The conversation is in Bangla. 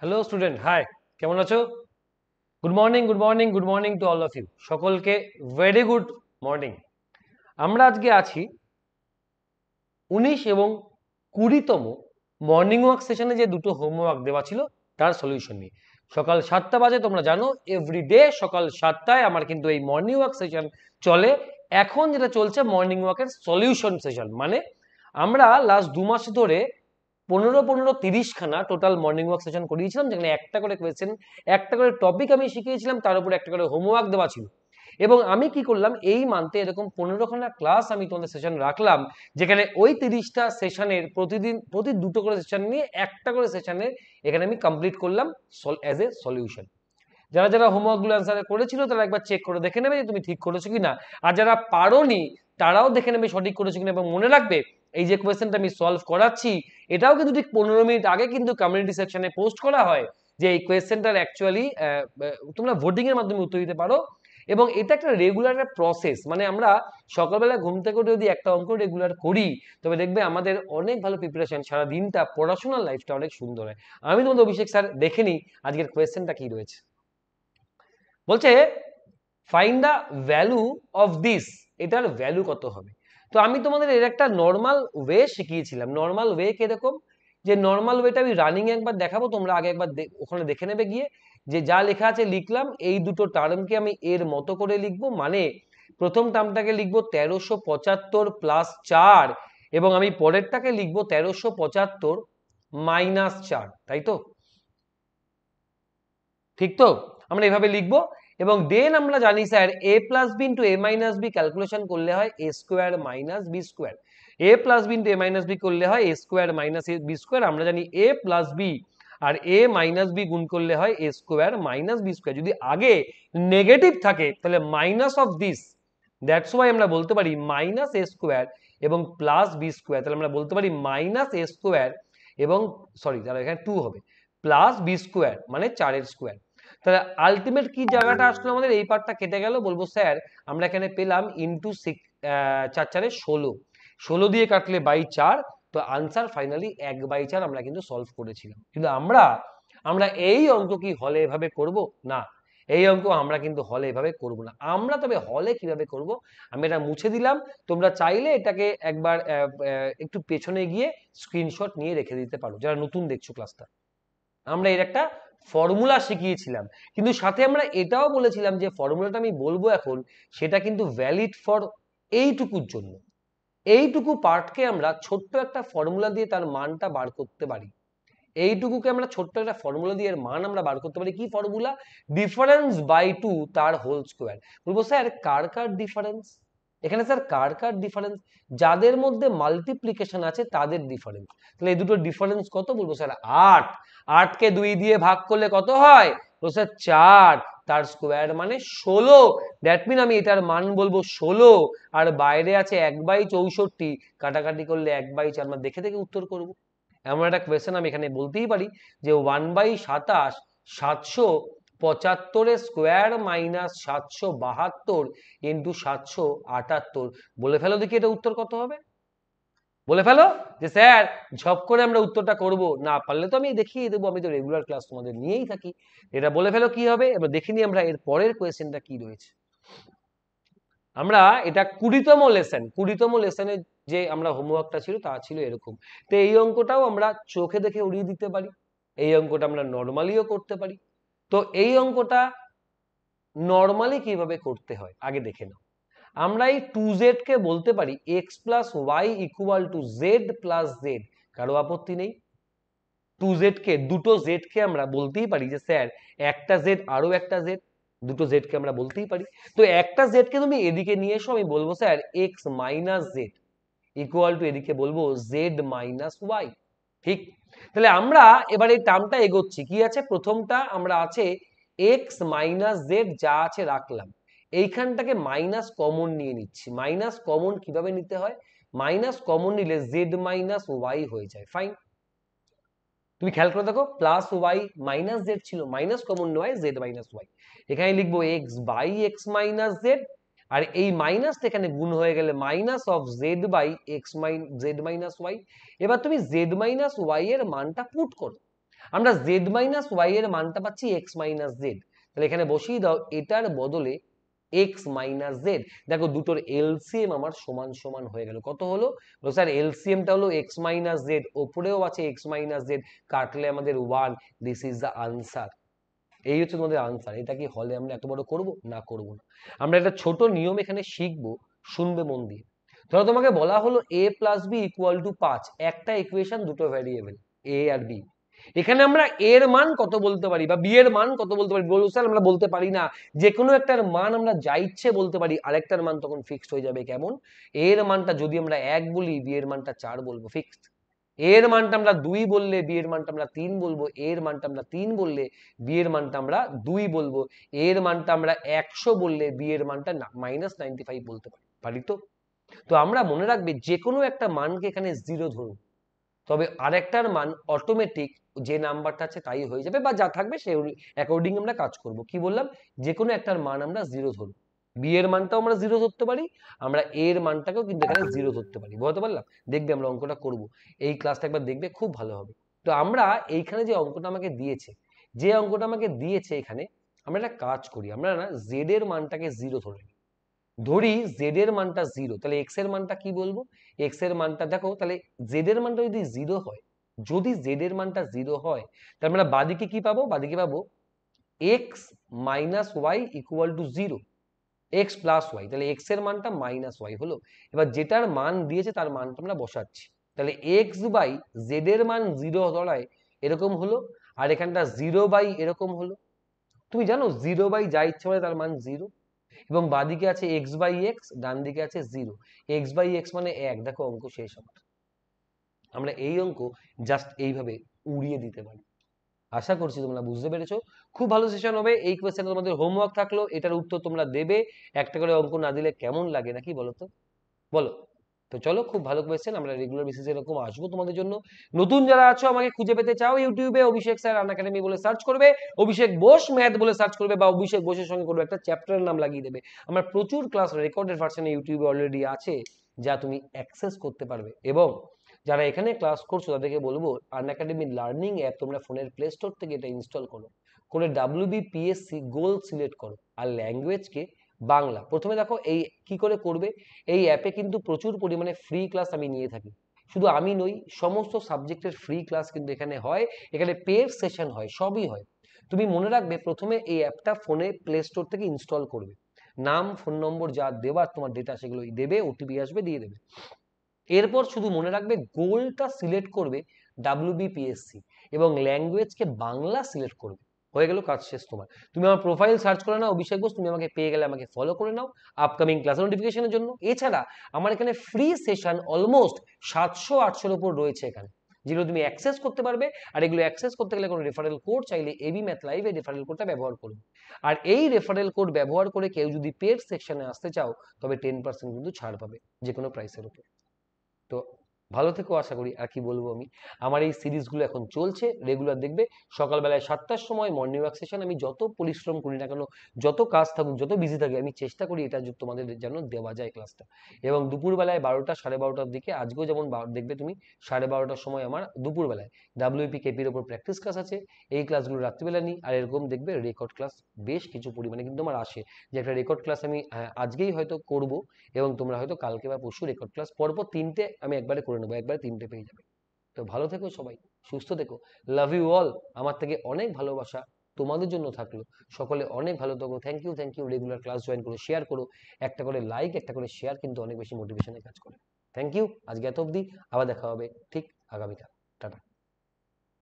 হ্যালো স্টুডেন্ট হাই কেমন আছো good morning good morning good morning to all of you সকলকে ভেরি গুড মর্নিং আমরা আজকে আছি উনিশ এবং কুড়িতম মর্নিং ওয়াক সেশনে যে দুটো হোমওয়ার্ক দেওয়া ছিল তার সলিউশন নিয়ে সকাল সাতটা বাজে তোমরা জানো এভরি ডে সকাল সাতটায় আমার কিন্তু এই মর্নিং ওয়াক সেশন চলে এখন যেটা চলছে মর্নিং ওয়ার্কের সলিউশন সেশন মানে আমরা লাস্ট দু মাস ধরে পনেরো পনেরো তিরিশখানা টোটাল মর্নিং ওয়াক সেশন করিয়েছিলাম যেখানে একটা করে কোয়েশ্চেন একটা করে টপিক আমি শিখিয়েছিলাম তার উপর একটা করে হোমওয়ার্ক দেওয়া ছিল এবং আমি কি করলাম এই মান্থে এরকম পনেরোখানা ক্লাস আমি তোমাদের সেশন রাখলাম যেখানে ওই তিরিশটা সেশনের প্রতিদিন প্রতি দুটো করে সেশন নিয়ে একটা করে সেশনে এখানে আমি কমপ্লিট করলাম সল অ্যাজ এ সলিউশন যারা যারা হোমওয়ার্কগুলো অ্যান্সার করেছিল তারা একবার চেক করে দেখে নেবে যে তুমি ঠিক করেছো কি না আর যারা পারো নি তারাও দেখে নেবে সঠিক করেছো কিনা এবং মনে রাখবে এই যে কোয়েশ্চেনটা আমি সলভ করাচ্ছি এটাও কিন্তু ঠিক পনেরো মিনিট আগে কিন্তু কমিউনিটি সেকশনে পোস্ট করা হয় যে এই কোয়েশ্চেনটার অ্যাকচুয়ালি তোমরা ভোটিংয়ের মাধ্যমে উত্তর দিতে পারো এবং এটা একটা রেগুলার প্রসেস মানে আমরা সকালবেলা ঘুম থেকে উঠে যদি একটা অঙ্ক রেগুলার করি তবে দেখবে আমাদের অনেক ভালো প্রিপারেশন সারা দিনটা পড়াশোনার লাইফটা অনেক সুন্দর হয় আমি তোমাদের অভিষেক স্যার দেখে নিই আজকের কোয়েশ্চেনটা কি রয়েছে বলছে find the value of this এটার ভ্যালু কত হবে তো আমি তোমাদের এর একটা নর্মাল ওয়ে শিখিয়েছিলাম নর্মাল ওয়ে কিরকম যে নর্মাল ওয়েটা আমি রানিং একবার দেখাবো তোমরা আগে একবার ওখানে দেখে নেবে গিয়ে যে যা লেখা আছে লিখলাম এই দুটো টার্মকে আমি এর মতো করে লিখবো মানে প্রথম টার্মটাকে লিখবো তেরোশো পঁচাত্তর প্লাস চার এবং আমি পরেরটাকে লিখবো তেরোশো পঁচাত্তর মাইনাস চার তাই তো ঠিক তো আমরা এভাবে লিখবো এবং দেন আমরা জানি sir A plus B into A minus B calculation করলে হয় A square minus B square A plus B into A minus B করলে হয় A square minus B square আমরা জানি এ প্লাস বি আর এ মাইনাস বি গুণ করলে হয় A square minus B square যদি আগে নেগেটিভ থাকে তাহলে minus of this that's Y আমরা বলতে পারি মাইনাস এ স্কোয়ার এবং প্লাস বি স্কোয়ার তাহলে আমরা বলতে পারি মাইনাস এ স্কোয়ার এবং সরি তাহলে এখানে টু হবে প্লাস বি স্কোয়ার মানে চারের স্কোয়ার তাহলে আলটিমেট কি জায়গাটা আসলো আমাদের এই পার্টটা কেটে গেল বলবো স্যার আমরা এখানে পেলাম ইন্টু সিক্স চার চারে ষোলো ষোলো দিয়ে কাটলে বাই চার তো আনসার ফাইনালি এক বাই চার আমরা কিন্তু সলভ করেছিলাম কিন্তু আমরা আমরা এই অঙ্ক কি হলে এভাবে করব না এই অঙ্ক আমরা কিন্তু হলে এভাবে করব না আমরা তবে হলে কিভাবে করব আমি এটা মুছে দিলাম তোমরা চাইলে এটাকে একবার একটু পেছনে গিয়ে স্ক্রিনশট নিয়ে রেখে দিতে পারো যারা নতুন দেখছো ক্লাসটা আমরা এর একটা ফর্মুলা শিখিয়েছিলাম কিন্তু সাথে আমরা এটাও বলেছিলাম যে ফর্মুলাটা আমি বলবো এখন সেটা কিন্তু ভ্যালিড ফর এইটুকুর জন্য এইটুকু পার্টকে আমরা ছোট্ট একটা ফর্মুলা দিয়ে তার মানটা বার করতে পারি এইটুকুকে আমরা ছোট্ট একটা ফর্মুলা দিয়ে এর মান আমরা বার করতে পারি কি ফর্মুলা ডিফারেন্স বাই টু তার হোল স্কোয়ার বলবো স্যার কার কার ডিফারেন্স এখানে স্যার কার কার ডিফারেন্স যাদের মধ্যে মাল্টিপ্লিকেশন আছে তাদের ডিফারেন্স তাহলে এই দুটো ডিফারেন্স কত বলবো স্যার আট আটকে দুই দিয়ে ভাগ করলে কত হয় স্যার চার তার স্কোয়ার মানে ষোলো দ্যাট মিন আমি এটার মান বলবো ষোলো আর বাইরে আছে এক বাই চৌষট্টি কাটাকাটি করলে এক বাই চার মানে দেখে দেখে উত্তর করব এমন একটা কোয়েশ্চেন আমি এখানে বলতেই পারি যে ওয়ান বাই সাতাশ সাতশো পঁচাত্তরের স্কোয়ার মাইনাস সাতশো বাহাত্তর ইন্টু সাতশো আটাত্তর বলে ফেলো দেখি এটা উত্তর কত হবে বলে ফেলো যে স্যার ঝপ করে আমরা উত্তরটা করব না পারলে তো আমি দেখিয়ে দেবো আমি তো রেগুলার ক্লাস তোমাদের নিয়েই থাকি এটা বলে ফেলো কি হবে এবার দেখিনি আমরা এর পরের কোয়েশ্চেনটা কি রয়েছে আমরা এটা কুড়িতম লেসেন কুড়িতম লেসেনের যে আমরা হোমওয়ার্কটা ছিল তা ছিল এরকম তো এই অঙ্কটাও আমরা চোখে দেখে উড়িয়ে দিতে পারি এই অঙ্কটা আমরা নর্মালিও করতে পারি তো এই অঙ্কটা নর্মালি কিভাবে করতে হয় আগে দেখে নাও আমরা এই টু জেড কে বলতে পারি X plus Y equal to Z plus Z কারো আপত্তি নেই টু জেড কে দুটো জেড কে আমরা বলতেই পারি যে স্যার একটা জেড আরো একটা জেড দুটো জেড কে আমরা বলতেই পারি তো একটা জেড কে তুমি এদিকে নিয়ে এসো আমি বলবো sir X minus Z equal to এদিকে বলবো জেড মাইনাস ওয়াই ঠিক তাহলে আমরা এবার এই টার্মটা এগোচ্ছি কি আছে প্রথমটা আমরা আছে এক্স মাইনাস জেড যা আছে রাখলাম এইখানটাকে মাইনাস কমন নিয়ে নিচ্ছি মাইনাস কমন কিভাবে নিতে হয় মাইনাস কমন নিলে জেড মাইনাস ওয়াই হয়ে যায় ফাইন তুমি খেয়াল করে দেখো প্লাস ওয়াই মাইনাস জেড ছিল মাইনাস কমন নেওয়াই জেড মাইনাস ওয়াই এখানে লিখবো X by X minus Z আর এই মাইনাস এখানে গুণ হয়ে গেলে minus of Z by X minus Z minus Y এবার তুমি জেড মাইনাস ওয়াই এর মানটা পুট করো আমরা জেড মাইনাস ওয়াই এর মানটা পাচ্ছি এক্স মাইনাস জেড তাহলে এখানে বসিয়ে দাও এটার বদলে এক্স মাইনাস জেড দেখো দুটোর এলসিএম আমার সমান সমান হয়ে গেল কত হলো স্যার এলসিএমটা হলো এক্স মাইনাস জেড ওপরেও আছে এক্স মাইনাস জেড কাটলে আমাদের one this is the answer এই হচ্ছে তোমাদের আনসার এটা কি হলে আমরা এত বড় করব না করব না আমরা একটা ছোট নিয়ম এখানে শিখবো শুনবে মন দিয়ে ধরো তোমাকে বলা হলো A plus B equal to পাঁচ একটা ইকুয়েশন দুটো ভ্যারিয়েবল এ আর বি এখানে আমরা এর মান কত বলতে পারি বা বি এর মান কত বলতে পারি বলবো স্যার আমরা বলতে পারি না যে কোনো একটার মান আমরা যা ইচ্ছে বলতে পারি আরেকটার মান তখন ফিক্সড হয়ে যাবে কেমন এর মানটা যদি আমরা এক বলি বি এর মানটা চার বলবো ফিক্সড এর মানটা আমরা দুই বললে বি এর মানটা আমরা তিন বলবো এর মানটা আমরা তিন বললে বি এর মানটা আমরা দুই বলবো এর মানটা আমরা একশো বললে বি এর মানটা মাইনাস নাইনটি ফাইভ বলতে পারি পারি তো তো আমরা মনে রাখবে যে কোনো একটা মানকে এখানে জিরো ধরুন তবে আরেকটার মান অটোমেটিক যে নাম্বারটা আছে তাই হয়ে যাবে বা যা থাকবে সে অ্যাকর্ডিং আমরা কাজ করব কি বললাম যে কোনো একটার মান আমরা জিরো ধরুন বি এর মানটাও আমরা জিরো ধরতে পারি আমরা এ এর মানটাকেও কিন্তু এখানে জিরো ধরতে পারি বুঝতে পারলাম দেখবে আমরা অঙ্কটা করব এই ক্লাসটা একবার দেখবে খুব ভালো হবে তো আমরা এইখানে যে অঙ্কটা আমাকে দিয়েছে যে অঙ্কটা আমাকে দিয়েছে এখানে আমরা একটা কাজ করি আমরা না জেড এর মানটাকে জিরো ধরে নিই ধরি জেড এর মানটা জিরো তাহলে এক্স এর মানটা কি বলবো এক্স এর মানটা দেখো তাহলে জেড এর মানটা যদি জিরো হয় যদি জেড এর মানটা জিরো হয় তাহলে মানে আমরা বাদিকে কি পাবো বাদিকে পাবো X minus Y equal to zero X plus Y তাহলে এক্স এর মানটা মাইনাস ওয়াই হলো এবার যেটার মান দিয়েছে তার মানটা আমরা বসাচ্ছি তাহলে এক্স বাই জেড এর মান জিরো দড়ায় এরকম হলো আর এখানটা জিরো বাই এরকম হলো তুমি জানো জিরো বাই যা ইচ্ছে মানে তার মান জিরো এবং বাদিকে আছে এক্স বাই এক্স ডান দিকে আছে জিরো এক্স বাই এক্স মানে এক দেখো অঙ্ক শেষ আমার আমরা এই অঙ্ক জাস্ট এইভাবে উড়িয়ে দিতে পারি আশা করছি তোমরা বুঝতে পেরেছো খুব ভালো সেশন হবে এই কোয়েশ্চেনে তোমাদের হোমওয়ার্ক থাকলো এটার উত্তর তোমরা দেবে একটা করে অঙ্ক না দিলে কেমন লাগে নাকি বলো তো বলো তো চলো খুব ভালো কোয়েশ্চেন আমরা রেগুলার বেসিসে এরকম আসবো তোমাদের জন্য নতুন যারা আছো আমাকে খুঁজে পেতে চাও ইউটিউবে অভিষেক স্যার আন একাডেমি বলে সার্চ করবে অভিষেক বোস ম্যাথ বলে সার্চ করবে বা অভিষেক বোসের সঙ্গে করবে একটা চ্যাপ্টারের নাম লাগিয়ে দেবে আমার প্রচুর ক্লাস রেকর্ডেড ভার্সনে ইউটিউবে অলরেডি আছে যা তুমি অ্যাক্সেস করতে পারবে এবং যারা এখানে ক্লাস করছো তাদেরকে বলবো আন একাডেমি লার্নিং অ্যাপ তোমরা ফোনের প্লে স্টোর থেকে এটা ইনস্টল করো করে ডাব্লিউবিপিএসসি গোল সিলেক্ট করো আর ল্যাঙ্গুয়েজকে বাংলা প্রথমে দেখো এই কি করে করবে এই অ্যাপে কিন্তু প্রচুর পরিমাণে ফ্রি ক্লাস আমি নিয়ে থাকি শুধু আমি নই সমস্ত সাবজেক্টের ফ্রি ক্লাস কিন্তু এখানে হয় এখানে পেড সেশন হয় সবই হয় তুমি মনে রাখবে প্রথমে এই অ্যাপটা ফোনে প্লে স্টোর থেকে ইনস্টল করবে নাম ফোন নম্বর যা দেওয়ার তোমার ডেটা সেগুলোই দেবে ওটিপি আসবে দিয়ে দেবে এরপর শুধু মনে রাখবে গোলটা সিলেক্ট করবে ডাব্লিউবিপিএসসি এবং ল্যাঙ্গুয়েজকে বাংলা সিলেক্ট করবে হয়ে গেল কাজ শেষ তোমার তুমি আমার প্রোফাইল সার্চ করে নাও অভিষেক ঘোষ তুমি আমাকে পেয়ে গেলে আমাকে ফলো করে নাও আপকামিং ক্লাস নোটিফিকেশনের জন্য এছাড়া আমার এখানে ফ্রি সেশন অলমোস্ট সাতশো আটশোর ওপর রয়েছে এখানে যেগুলো তুমি অ্যাক্সেস করতে পারবে আর এগুলো অ্যাক্সেস করতে গেলে কোনো রেফারেল কোড চাইলে এবি ম্যাথ লাইভে রেফারেল কোডটা ব্যবহার করবে আর এই রেফারেল কোড ব্যবহার করে কেউ যদি পেড সেকশনে আসতে চাও তবে টেন পার্সেন্ট কিন্তু ছাড় পাবে যে কোনো প্রাইসের উপর と ভালো থেকেও আশা করি আর কি বলবো আমি আমার এই সিরিজগুলো এখন চলছে রেগুলার দেখবে সকালবেলায় সাতটার সময় মর্নিং ওয়াক সেশন আমি যত পরিশ্রম করি না কেন যত কাজ থাকুক যত বিজি থাকি আমি চেষ্টা করি এটা তোমাদের যেন দেওয়া যায় ক্লাসটা এবং দুপুরবেলায় বারোটা সাড়ে বারোটার দিকে আজকেও যেমন দেখবে তুমি সাড়ে বারোটার সময় আমার দুপুরবেলায় ডাব্লিউপি কেপির ওপর প্র্যাকটিস ক্লাস আছে এই ক্লাসগুলো রাত্রিবেলা নিই আর এরকম দেখবে রেকর্ড ক্লাস বেশ কিছু পরিমাণে কিন্তু আমার আসে যে একটা রেকর্ড ক্লাস আমি আজকেই হয়তো করব এবং তোমরা হয়তো কালকে বা পরশু রেকর্ড ক্লাস পরপর তিনটে আমি একবারে করে নেবো একবার তিনটে পেয়ে যাবে তো ভালো থেকো সবাই সুস্থ থেকো লাভ ইউ অল আমার থেকে অনেক ভালোবাসা তোমাদের জন্য থাকলো সকলে অনেক ভালো থাকো thank you thank you regular class join করো শেয়ার করো একটা করে লাইক একটা করে শেয়ার কিন্তু অনেক বেশি মোটিভেশনের কাজ করে থ্যাংক ইউ আজকে এত অবধি আবার দেখা হবে ঠিক আগামীকাল টাটা